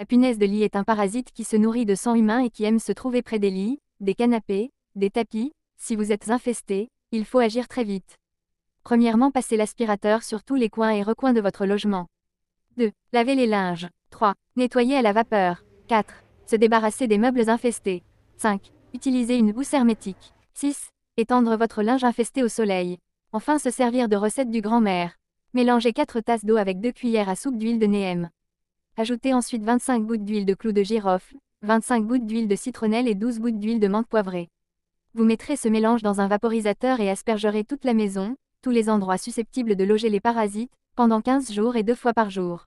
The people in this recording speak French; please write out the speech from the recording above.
La punaise de lit est un parasite qui se nourrit de sang humain et qui aime se trouver près des lits, des canapés, des tapis. Si vous êtes infesté, il faut agir très vite. Premièrement, passez l'aspirateur sur tous les coins et recoins de votre logement. 2. Lavez les linges. 3. Nettoyez à la vapeur. 4. Se débarrasser des meubles infestés. 5. Utilisez une housse hermétique. 6. Étendre votre linge infesté au soleil. Enfin, se servir de recettes du grand-mère. Mélangez 4 tasses d'eau avec 2 cuillères à soupe d'huile de néem. Ajoutez ensuite 25 gouttes d'huile de clou de girofle, 25 gouttes d'huile de citronnelle et 12 gouttes d'huile de menthe poivrée. Vous mettrez ce mélange dans un vaporisateur et aspergerez toute la maison, tous les endroits susceptibles de loger les parasites, pendant 15 jours et deux fois par jour.